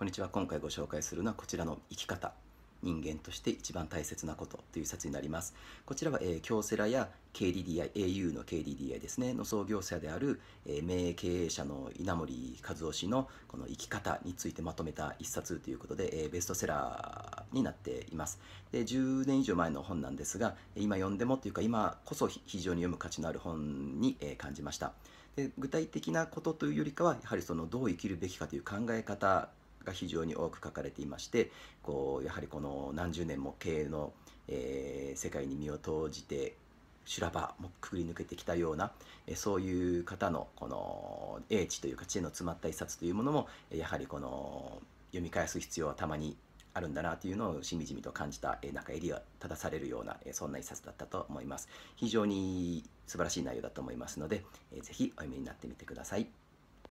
こんにちは今回ご紹介するのはこちらの生き方人間として一番大切なことという冊になります。こちらは、えー、京セラや KDDI、au の KDDI ですね、の創業者である、えー、名経営者の稲森和夫氏のこの生き方についてまとめた一冊ということで、えー、ベストセラーになっています。で、10年以上前の本なんですが、今読んでもというか、今こそ非常に読む価値のある本に、えー、感じました。で具体的なことというよりかは、やはりそのどう生きるべきかという考え方が非常に多く書かれていましてこうやはりこの何十年も経営の、えー、世界に身を投じて修羅場もくぐり抜けてきたようなえそういう方のこの英知というか知恵の詰まった一冊というものもやはりこの読み返す必要はたまにあるんだなというのをしみじみと感じたなん襟が正されるようなそんな一冊だったと思います非常に素晴らしい内容だと思いますので是非お読みになってみてください。